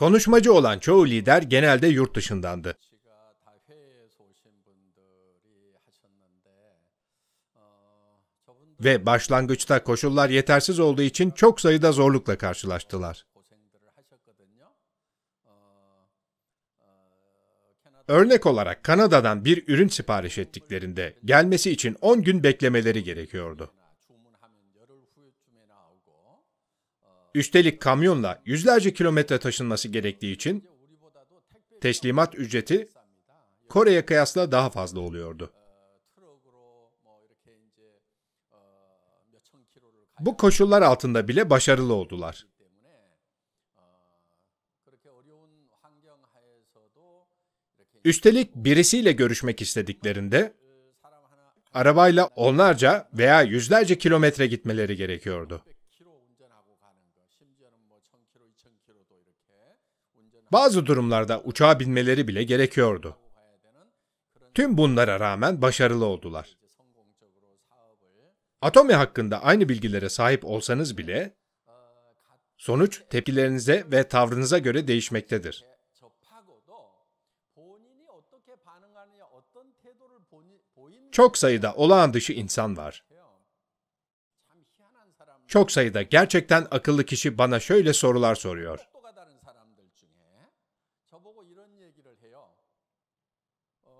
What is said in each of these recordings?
Konuşmacı olan çoğu lider genelde yurt dışındandı. Ve başlangıçta koşullar yetersiz olduğu için çok sayıda zorlukla karşılaştılar. Örnek olarak Kanada'dan bir ürün sipariş ettiklerinde gelmesi için 10 gün beklemeleri gerekiyordu. Üstelik kamyonla yüzlerce kilometre taşınması gerektiği için teslimat ücreti Kore'ye kıyasla daha fazla oluyordu. Bu koşullar altında bile başarılı oldular. Üstelik birisiyle görüşmek istediklerinde arabayla onlarca veya yüzlerce kilometre gitmeleri gerekiyordu. Bazı durumlarda uçağa binmeleri bile gerekiyordu. Tüm bunlara rağmen başarılı oldular. Atomi hakkında aynı bilgilere sahip olsanız bile sonuç tepkilerinize ve tavrınıza göre değişmektedir. Çok sayıda olağan dışı insan var. Çok sayıda gerçekten akıllı kişi bana şöyle sorular soruyor.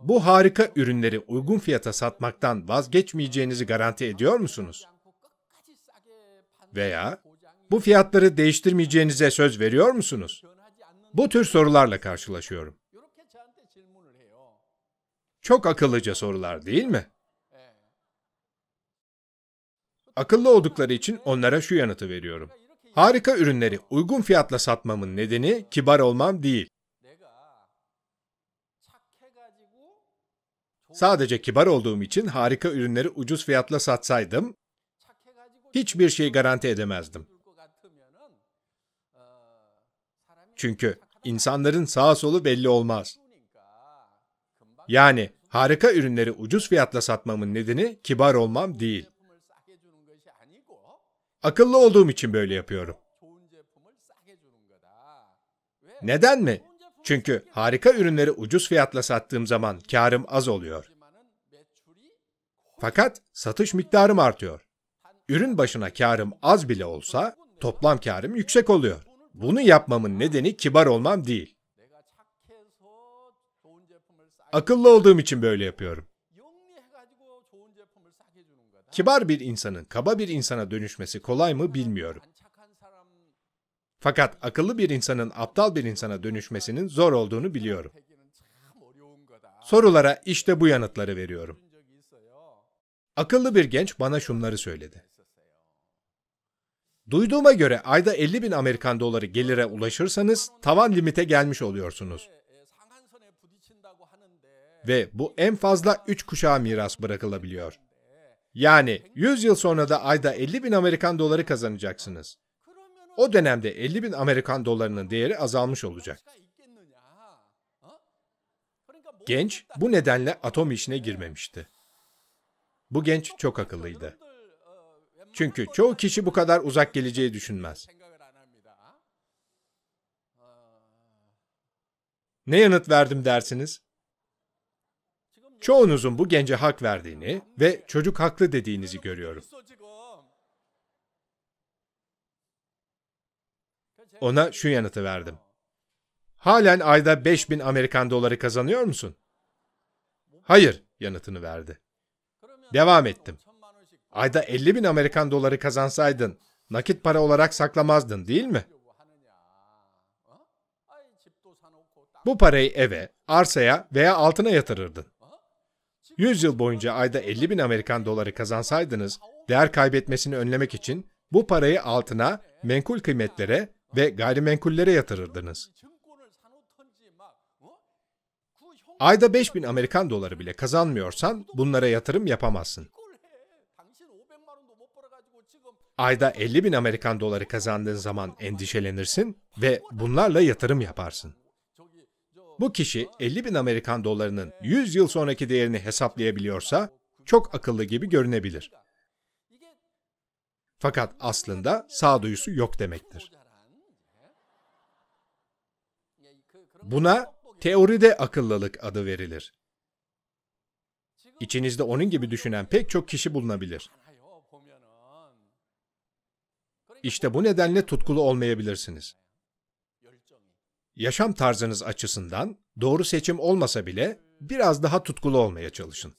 Bu harika ürünleri uygun fiyata satmaktan vazgeçmeyeceğinizi garanti ediyor musunuz? Veya bu fiyatları değiştirmeyeceğinize söz veriyor musunuz? Bu tür sorularla karşılaşıyorum. Çok akıllıca sorular değil mi? Akıllı oldukları için onlara şu yanıtı veriyorum. Harika ürünleri uygun fiyatla satmamın nedeni kibar olmam değil. Sadece kibar olduğum için harika ürünleri ucuz fiyatla satsaydım hiçbir şey garanti edemezdim. Çünkü insanların sağa solu belli olmaz. Yani harika ürünleri ucuz fiyatla satmamın nedeni kibar olmam değil. Akıllı olduğum için böyle yapıyorum. Neden mi? Çünkü harika ürünleri ucuz fiyatla sattığım zaman karım az oluyor. Fakat satış miktarım artıyor. Ürün başına karım az bile olsa toplam karım yüksek oluyor. Bunu yapmamın nedeni kibar olmam değil. Akıllı olduğum için böyle yapıyorum. Kibar bir insanın kaba bir insana dönüşmesi kolay mı bilmiyorum. Fakat akıllı bir insanın aptal bir insana dönüşmesinin zor olduğunu biliyorum. Sorulara işte bu yanıtları veriyorum. Akıllı bir genç bana şunları söyledi. Duyduğuma göre ayda 50 bin Amerikan doları gelire ulaşırsanız tavan limite gelmiş oluyorsunuz. Ve bu en fazla 3 kuşağa miras bırakılabiliyor. Yani 100 yıl sonra da ayda 50 bin Amerikan doları kazanacaksınız. O dönemde 50 bin Amerikan dolarının değeri azalmış olacak. Genç bu nedenle atom işine girmemişti. Bu genç çok akıllıydı. Çünkü çoğu kişi bu kadar uzak geleceği düşünmez. Ne yanıt verdim dersiniz? Çoğunuzun bu gence hak verdiğini ve çocuk haklı dediğinizi görüyorum. Ona şu yanıtı verdim. Halen ayda 5000 Amerikan doları kazanıyor musun? Hayır yanıtını verdi. Devam ettim. Ayda 50 bin Amerikan doları kazansaydın, nakit para olarak saklamazdın değil mi? Bu parayı eve, arsaya veya altına yatırırdın. 100 yıl boyunca ayda 50 bin Amerikan doları kazansaydınız, değer kaybetmesini önlemek için bu parayı altına, menkul kıymetlere ve gayrimenkullere yatırırdınız. Ayda 5000 Amerikan doları bile kazanmıyorsan bunlara yatırım yapamazsın. Ayda 50 bin Amerikan doları kazandığın zaman endişelenirsin ve bunlarla yatırım yaparsın. Bu kişi 50 bin Amerikan dolarının 100 yıl sonraki değerini hesaplayabiliyorsa çok akıllı gibi görünebilir. Fakat aslında sağduyusu yok demektir. Buna teoride akıllılık adı verilir. İçinizde onun gibi düşünen pek çok kişi bulunabilir. İşte bu nedenle tutkulu olmayabilirsiniz. Yaşam tarzınız açısından doğru seçim olmasa bile biraz daha tutkulu olmaya çalışın.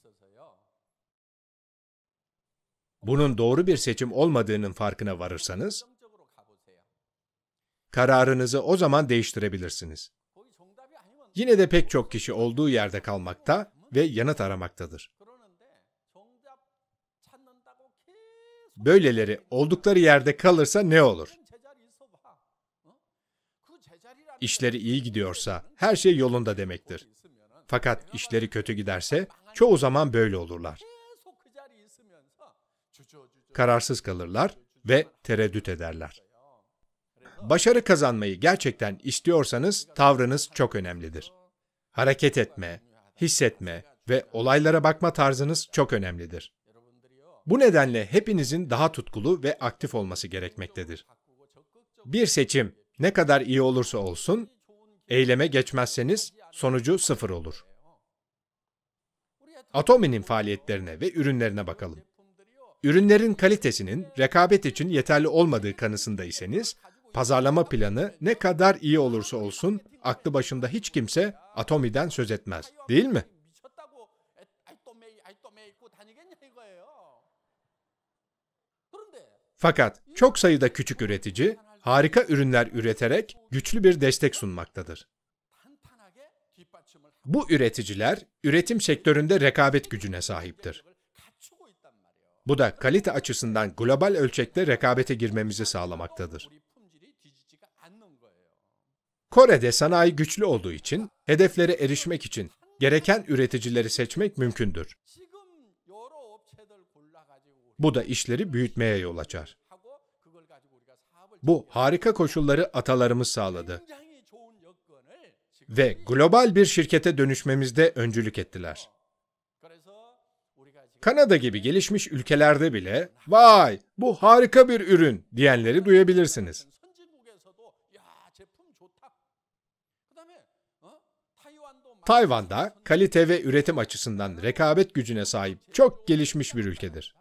Bunun doğru bir seçim olmadığının farkına varırsanız, kararınızı o zaman değiştirebilirsiniz yine de pek çok kişi olduğu yerde kalmakta ve yanıt aramaktadır. Böyleleri oldukları yerde kalırsa ne olur? İşleri iyi gidiyorsa her şey yolunda demektir. Fakat işleri kötü giderse çoğu zaman böyle olurlar. Kararsız kalırlar ve tereddüt ederler. Başarı kazanmayı gerçekten istiyorsanız tavrınız çok önemlidir. Hareket etme, hissetme ve olaylara bakma tarzınız çok önemlidir. Bu nedenle hepinizin daha tutkulu ve aktif olması gerekmektedir. Bir seçim ne kadar iyi olursa olsun, eyleme geçmezseniz sonucu sıfır olur. Atomi'nin faaliyetlerine ve ürünlerine bakalım. Ürünlerin kalitesinin rekabet için yeterli olmadığı kanısındaysanız, Pazarlama planı ne kadar iyi olursa olsun aklı başında hiç kimse Atomi'den söz etmez. Değil mi? Fakat çok sayıda küçük üretici harika ürünler üreterek güçlü bir destek sunmaktadır. Bu üreticiler üretim sektöründe rekabet gücüne sahiptir. Bu da kalite açısından global ölçekte rekabete girmemizi sağlamaktadır. Kore'de sanayi güçlü olduğu için hedeflere erişmek için gereken üreticileri seçmek mümkündür. Bu da işleri büyütmeye yol açar. Bu harika koşulları atalarımız sağladı ve global bir şirkete dönüşmemizde öncülük ettiler. Kanada gibi gelişmiş ülkelerde bile vay bu harika bir ürün diyenleri duyabilirsiniz. Tayvan'da kalite ve üretim açısından rekabet gücüne sahip çok gelişmiş bir ülkedir.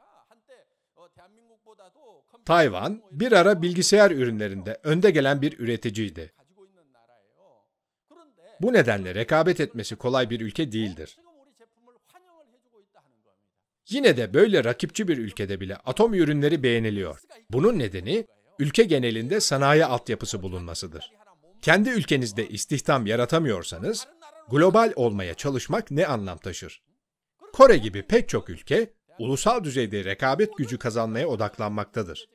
Tayvan bir ara bilgisayar ürünlerinde önde gelen bir üreticiydi. Bu nedenle rekabet etmesi kolay bir ülke değildir. Yine de böyle rakipçi bir ülkede bile atom ürünleri beğeniliyor. Bunun nedeni ülke genelinde sanayi altyapısı bulunmasıdır. Kendi ülkenizde istihdam yaratamıyorsanız, global olmaya çalışmak ne anlam taşır? Kore gibi pek çok ülke, ulusal düzeyde rekabet gücü kazanmaya odaklanmaktadır.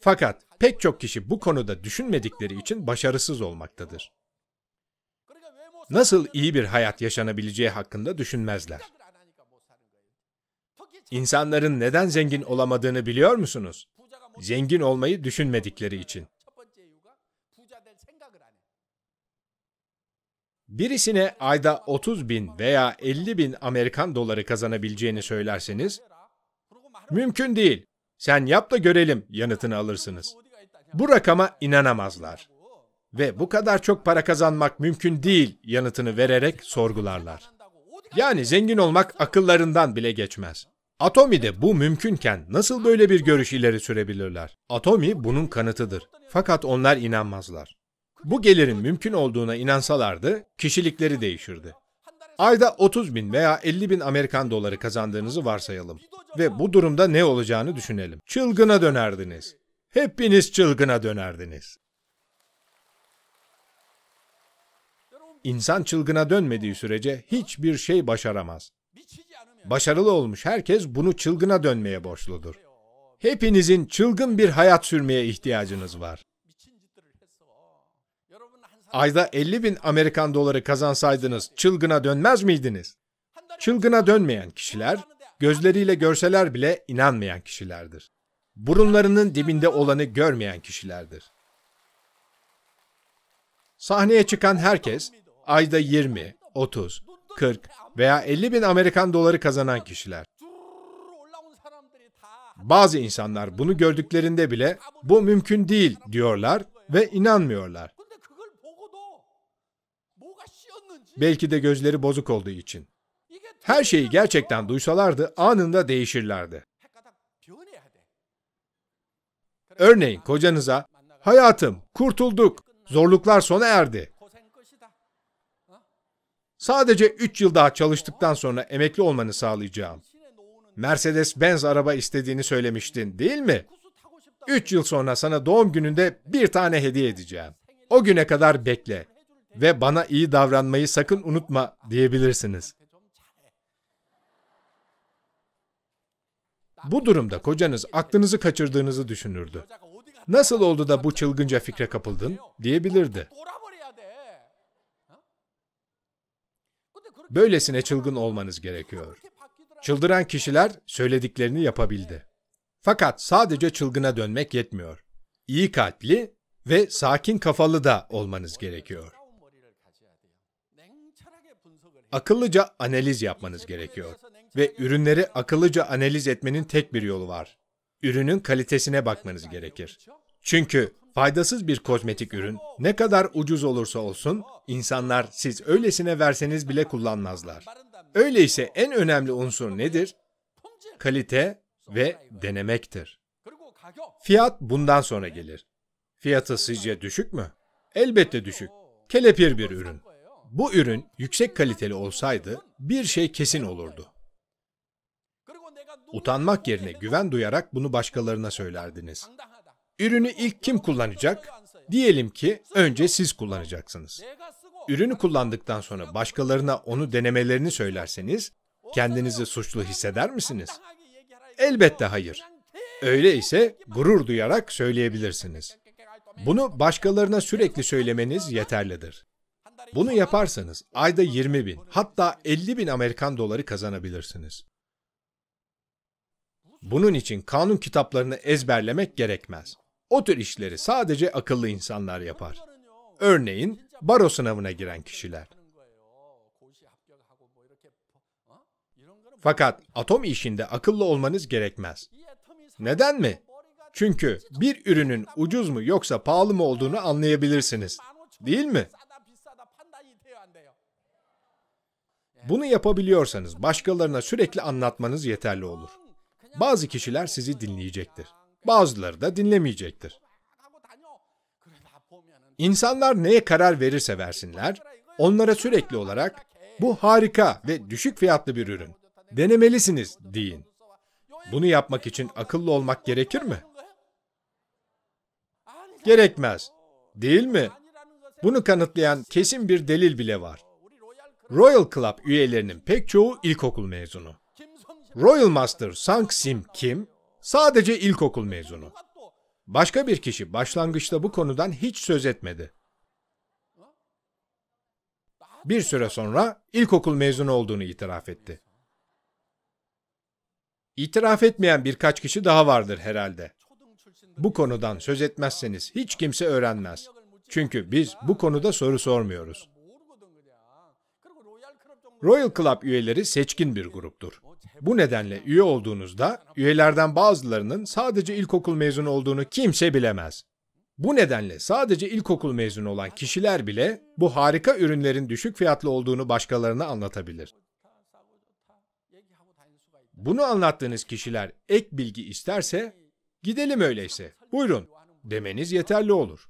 Fakat pek çok kişi bu konuda düşünmedikleri için başarısız olmaktadır. Nasıl iyi bir hayat yaşanabileceği hakkında düşünmezler. İnsanların neden zengin olamadığını biliyor musunuz? Zengin olmayı düşünmedikleri için. Birisine ayda 30 bin veya 50 bin Amerikan doları kazanabileceğini söylerseniz, mümkün değil, sen yap da görelim yanıtını alırsınız. Bu rakama inanamazlar ve bu kadar çok para kazanmak mümkün değil yanıtını vererek sorgularlar. Yani zengin olmak akıllarından bile geçmez. Atomi de bu mümkünken nasıl böyle bir görüş ileri sürebilirler? Atomi bunun kanıtıdır. Fakat onlar inanmazlar. Bu gelirin mümkün olduğuna inansalardı, kişilikleri değişirdi. Ayda 30 bin veya 50 bin Amerikan doları kazandığınızı varsayalım ve bu durumda ne olacağını düşünelim. Çılgına dönerdiniz. Hepiniz çılgına dönerdiniz. İnsan çılgına dönmediği sürece hiçbir şey başaramaz. Başarılı olmuş herkes bunu çılgına dönmeye borçludur. Hepinizin çılgın bir hayat sürmeye ihtiyacınız var ayda 50 bin Amerikan doları kazansaydınız çılgına dönmez miydiniz? Çılgına dönmeyen kişiler, gözleriyle görseler bile inanmayan kişilerdir. Burunlarının dibinde olanı görmeyen kişilerdir. Sahneye çıkan herkes ayda 20, 30, 40 veya 50 bin Amerikan doları kazanan kişiler. Bazı insanlar bunu gördüklerinde bile bu mümkün değil diyorlar ve inanmıyorlar. Belki de gözleri bozuk olduğu için. Her şeyi gerçekten duysalardı anında değişirlerdi. Örneğin kocanıza hayatım kurtulduk, zorluklar sona erdi. Sadece 3 yıl daha çalıştıktan sonra emekli olmanı sağlayacağım. Mercedes-Benz araba istediğini söylemiştin değil mi? 3 yıl sonra sana doğum gününde bir tane hediye edeceğim. O güne kadar bekle ve bana iyi davranmayı sakın unutma diyebilirsiniz. Bu durumda kocanız aklınızı kaçırdığınızı düşünürdü. Nasıl oldu da bu çılgınca fikre kapıldın diyebilirdi. Böylesine çılgın olmanız gerekiyor. Çıldıran kişiler söylediklerini yapabildi. Fakat sadece çılgına dönmek yetmiyor. İyi kalpli ve sakin kafalı da olmanız gerekiyor akıllıca analiz yapmanız gerekiyor. Ve ürünleri akıllıca analiz etmenin tek bir yolu var. Ürünün kalitesine bakmanız gerekir. Çünkü faydasız bir kozmetik ürün ne kadar ucuz olursa olsun insanlar siz öylesine verseniz bile kullanmazlar. Öyleyse en önemli unsur nedir? Kalite ve denemektir. Fiyat bundan sonra gelir. Fiyatı sizce düşük mü? Elbette düşük. Kelepir bir ürün. Bu ürün yüksek kaliteli olsaydı bir şey kesin olurdu. Utanmak yerine güven duyarak bunu başkalarına söylerdiniz. Ürünü ilk kim kullanacak? Diyelim ki önce siz kullanacaksınız. Ürünü kullandıktan sonra başkalarına onu denemelerini söylerseniz kendinizi suçlu hisseder misiniz? Elbette hayır. Öyleyse gurur duyarak söyleyebilirsiniz. Bunu başkalarına sürekli söylemeniz yeterlidir. Bunu yaparsanız ayda 20 bin hatta 50 bin Amerikan doları kazanabilirsiniz. Bunun için kanun kitaplarını ezberlemek gerekmez. O tür işleri sadece akıllı insanlar yapar. Örneğin baro sınavına giren kişiler. Fakat atom işinde akıllı olmanız gerekmez. Neden mi? Çünkü bir ürünün ucuz mu yoksa pahalı mı olduğunu anlayabilirsiniz. Değil mi? Bunu yapabiliyorsanız başkalarına sürekli anlatmanız yeterli olur. Bazı kişiler sizi dinleyecektir. Bazıları da dinlemeyecektir. İnsanlar neye karar verirse versinler, onlara sürekli olarak bu harika ve düşük fiyatlı bir ürün. Denemelisiniz deyin. Bunu yapmak için akıllı olmak gerekir mi? Gerekmez. Değil mi? Bunu kanıtlayan kesin bir delil bile var. Royal Club üyelerinin pek çoğu ilkokul mezunu. Royal Master Sang Sim Kim sadece ilkokul mezunu. Başka bir kişi başlangıçta bu konudan hiç söz etmedi. Bir süre sonra ilkokul mezunu olduğunu itiraf etti. İtiraf etmeyen birkaç kişi daha vardır herhalde. Bu konudan söz etmezseniz hiç kimse öğrenmez. Çünkü biz bu konuda soru sormuyoruz. Royal Club üyeleri seçkin bir gruptur. Bu nedenle üye olduğunuzda üyelerden bazılarının sadece ilkokul mezunu olduğunu kimse bilemez. Bu nedenle sadece ilkokul mezunu olan kişiler bile bu harika ürünlerin düşük fiyatlı olduğunu başkalarına anlatabilir. Bunu anlattığınız kişiler ek bilgi isterse, gidelim öyleyse, buyurun demeniz yeterli olur.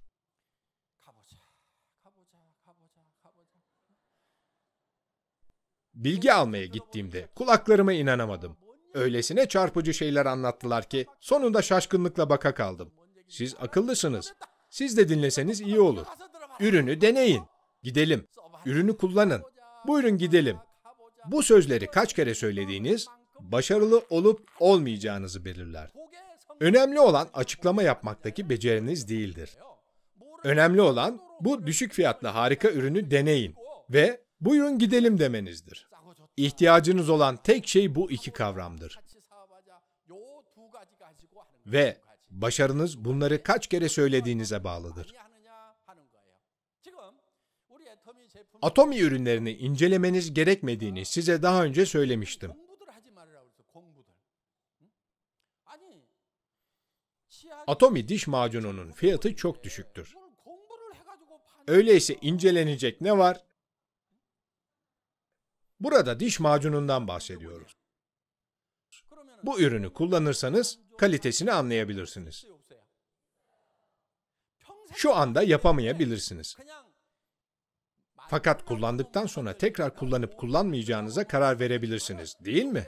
Bilgi almaya gittiğimde kulaklarıma inanamadım. Öylesine çarpıcı şeyler anlattılar ki sonunda şaşkınlıkla baka kaldım. Siz akıllısınız. Siz de dinleseniz iyi olur. Ürünü deneyin. Gidelim. Ürünü kullanın. Buyurun gidelim. Bu sözleri kaç kere söylediğiniz başarılı olup olmayacağınızı belirler. Önemli olan açıklama yapmaktaki beceriniz değildir. Önemli olan bu düşük fiyatlı harika ürünü deneyin ve buyurun gidelim demenizdir. İhtiyacınız olan tek şey bu iki kavramdır. Ve başarınız bunları kaç kere söylediğinize bağlıdır. Atomi ürünlerini incelemeniz gerekmediğini size daha önce söylemiştim. Atomi diş macununun fiyatı çok düşüktür. Öyleyse incelenecek ne var? Burada diş macunundan bahsediyoruz. Bu ürünü kullanırsanız kalitesini anlayabilirsiniz. Şu anda yapamayabilirsiniz. Fakat kullandıktan sonra tekrar kullanıp kullanmayacağınıza karar verebilirsiniz, değil mi?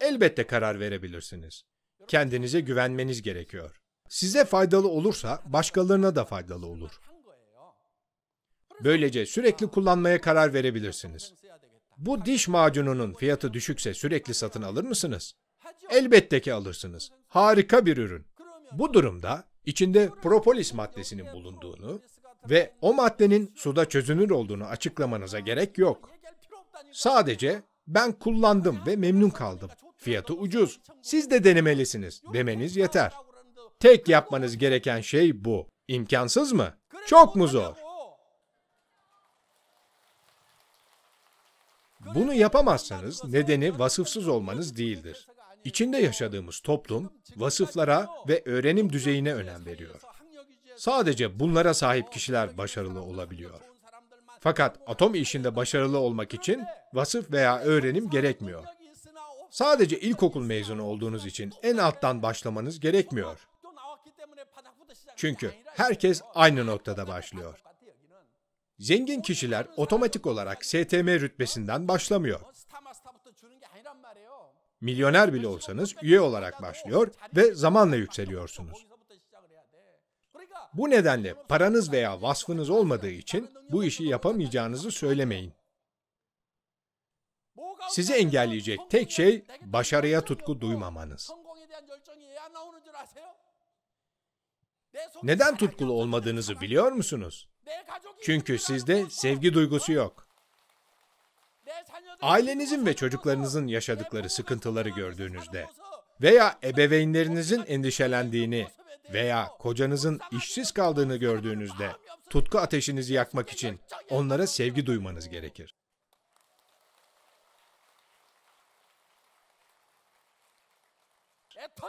Elbette karar verebilirsiniz. Kendinize güvenmeniz gerekiyor. Size faydalı olursa başkalarına da faydalı olur. Böylece sürekli kullanmaya karar verebilirsiniz. Bu diş macununun fiyatı düşükse sürekli satın alır mısınız? Elbette ki alırsınız. Harika bir ürün. Bu durumda içinde propolis maddesinin bulunduğunu ve o maddenin suda çözünür olduğunu açıklamanıza gerek yok. Sadece ben kullandım ve memnun kaldım. Fiyatı ucuz. Siz de denemelisiniz demeniz yeter. Tek yapmanız gereken şey bu. İmkansız mı? Çok mu zor? Bunu yapamazsanız nedeni vasıfsız olmanız değildir. İçinde yaşadığımız toplum vasıflara ve öğrenim düzeyine önem veriyor. Sadece bunlara sahip kişiler başarılı olabiliyor. Fakat atom işinde başarılı olmak için vasıf veya öğrenim gerekmiyor. Sadece ilkokul mezunu olduğunuz için en alttan başlamanız gerekmiyor. Çünkü herkes aynı noktada başlıyor. Zengin kişiler otomatik olarak STM rütbesinden başlamıyor. Milyoner bile olsanız üye olarak başlıyor ve zamanla yükseliyorsunuz. Bu nedenle paranız veya vasfınız olmadığı için bu işi yapamayacağınızı söylemeyin. Sizi engelleyecek tek şey başarıya tutku duymamanız. Neden tutkulu olmadığınızı biliyor musunuz? Çünkü sizde sevgi duygusu yok. Ailenizin ve çocuklarınızın yaşadıkları sıkıntıları gördüğünüzde veya ebeveynlerinizin endişelendiğini veya kocanızın işsiz kaldığını gördüğünüzde tutku ateşinizi yakmak için onlara sevgi duymanız gerekir.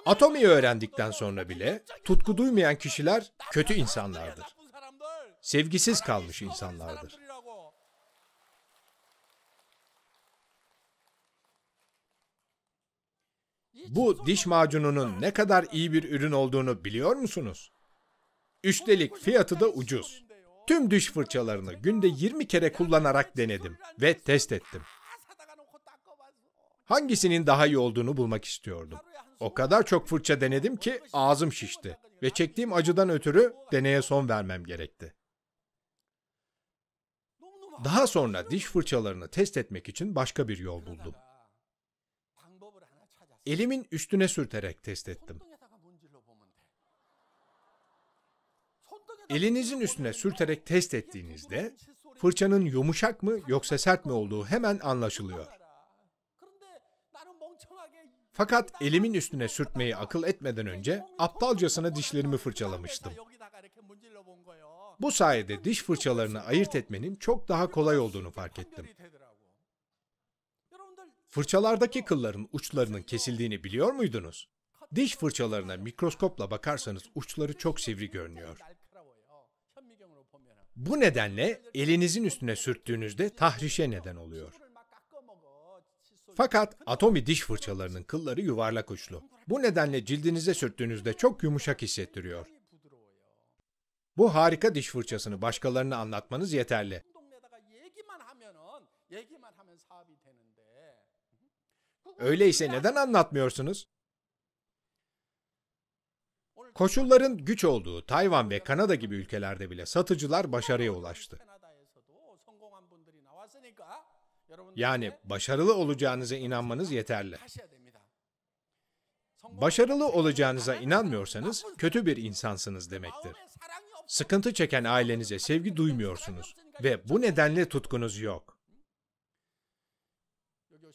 Atomi'yi öğrendikten sonra bile tutku duymayan kişiler kötü insanlardır. Sevgisiz kalmış insanlardır. Bu diş macununun ne kadar iyi bir ürün olduğunu biliyor musunuz? Üstelik fiyatı da ucuz. Tüm diş fırçalarını günde 20 kere kullanarak denedim ve test ettim. Hangisinin daha iyi olduğunu bulmak istiyordum. O kadar çok fırça denedim ki ağzım şişti ve çektiğim acıdan ötürü deneye son vermem gerekti. Daha sonra diş fırçalarını test etmek için başka bir yol buldum. Elimin üstüne sürterek test ettim. Elinizin üstüne sürterek test ettiğinizde fırçanın yumuşak mı yoksa sert mi olduğu hemen anlaşılıyor. Fakat elimin üstüne sürtmeyi akıl etmeden önce aptalcasına dişlerimi fırçalamıştım. Bu sayede diş fırçalarını ayırt etmenin çok daha kolay olduğunu fark ettim. Fırçalardaki kılların uçlarının kesildiğini biliyor muydunuz? Diş fırçalarına mikroskopla bakarsanız uçları çok sivri görünüyor. Bu nedenle elinizin üstüne sürttüğünüzde tahrişe neden oluyor. Fakat Atomi diş fırçalarının kılları yuvarlak uçlu. Bu nedenle cildinize sürttüğünüzde çok yumuşak hissettiriyor. Bu harika diş fırçasını başkalarına anlatmanız yeterli. Öyleyse neden anlatmıyorsunuz? Koşulların güç olduğu Tayvan ve Kanada gibi ülkelerde bile satıcılar başarıya ulaştı. Yani başarılı olacağınıza inanmanız yeterli. Başarılı olacağınıza inanmıyorsanız kötü bir insansınız demektir. Sıkıntı çeken ailenize sevgi duymuyorsunuz ve bu nedenle tutkunuz yok.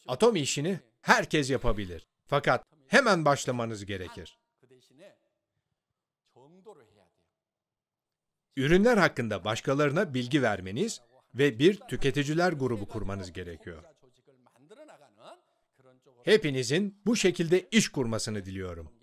Atom işini herkes yapabilir. Fakat hemen başlamanız gerekir. Ürünler hakkında başkalarına bilgi vermeniz ve bir tüketiciler grubu kurmanız gerekiyor. Hepinizin bu şekilde iş kurmasını diliyorum.